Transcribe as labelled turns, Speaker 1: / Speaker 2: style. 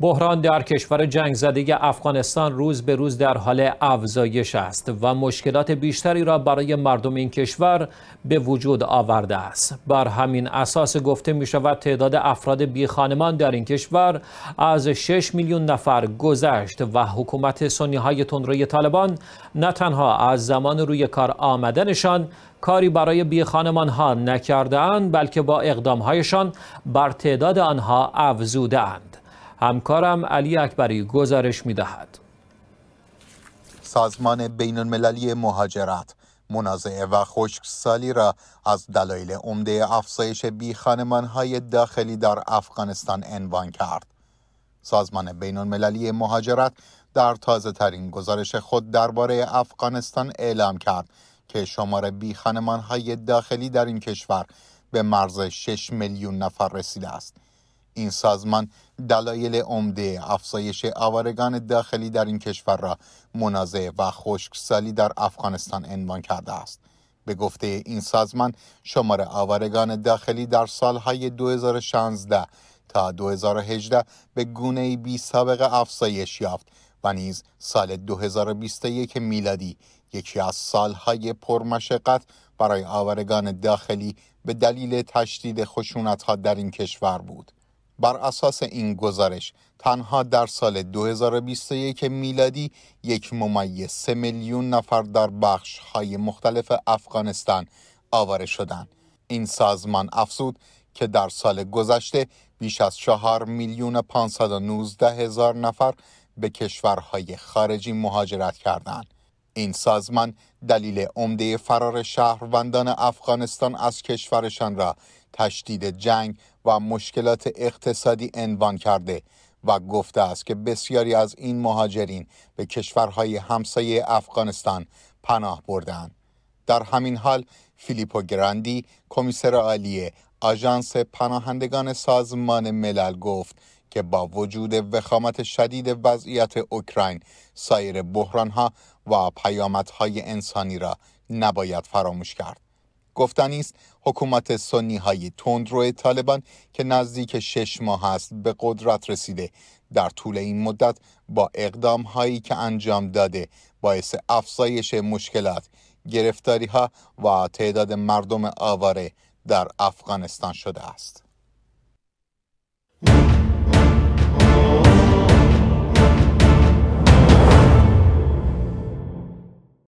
Speaker 1: بحران در کشور جنگ زده افغانستان روز به روز در حال افزایش است و مشکلات بیشتری را برای مردم این کشور به وجود آورده است. بر همین اساس گفته می شود تعداد افراد بی خانمان در این کشور از 6 میلیون نفر گذشت و حکومت سنی های تندروی طالبان نه تنها از زمان روی کار آمدنشان کاری برای بی خانمان ها نکرده بلکه با اقدام هایشان بر تعداد آنها افزودند. همکارم علی اکبری گزارش می دهد.
Speaker 2: سازمان بین المللی مهاجرت منازعه و خشکسالی را از دلایل عمده افزایش بی های داخلی در افغانستان عنوان کرد. سازمان بین المللی مهاجرت در تازه ترین گزارش خود درباره افغانستان اعلام کرد که شمار بی های داخلی در این کشور به مرز 6 میلیون نفر رسیده است. این سازمان دلایل عمده افزایش آوارگان داخلی در این کشور را منازعه و خشکسالی در افغانستان عنوان کرده است به گفته این سازمان شمار آوارگان داخلی در سالهای 2016 تا 2018 به گونه بی سابقه افزایش یافت و نیز سال 2021 میلادی یکی از سالهای پرمشقت برای آورگان داخلی به دلیل تشدید خشونت ها در این کشور بود. بر اساس این گزارش تنها در سال 2021 میلادی یک ممیز سه میلیون نفر در بخش های مختلف افغانستان آواره شدند. این سازمان افزود که در سال گذشته بیش از 4 میلیون 519 هزار نفر به کشورهای خارجی مهاجرت کردند. این سازمان دلیل عمده فرار شهروندان افغانستان از کشورشان را تشدید جنگ و مشکلات اقتصادی انوان کرده و گفته است که بسیاری از این مهاجرین به کشورهای همسایه افغانستان پناه بردند. در همین حال فیلیپو گراندی کمیسر عالی آژانس پناهندگان سازمان ملل گفت که با وجود وخامت شدید وضعیت اوکراین سایر بحرانها و پیامدهای انسانی را نباید فراموش کرد. گفتنی است حکومت سنی های تندرو طالبان که نزدیک شش ماه است به قدرت رسیده در طول این مدت با اقدام هایی که انجام داده باعث افزایش مشکلات گرفتاری ها و تعداد مردم آواره در افغانستان شده است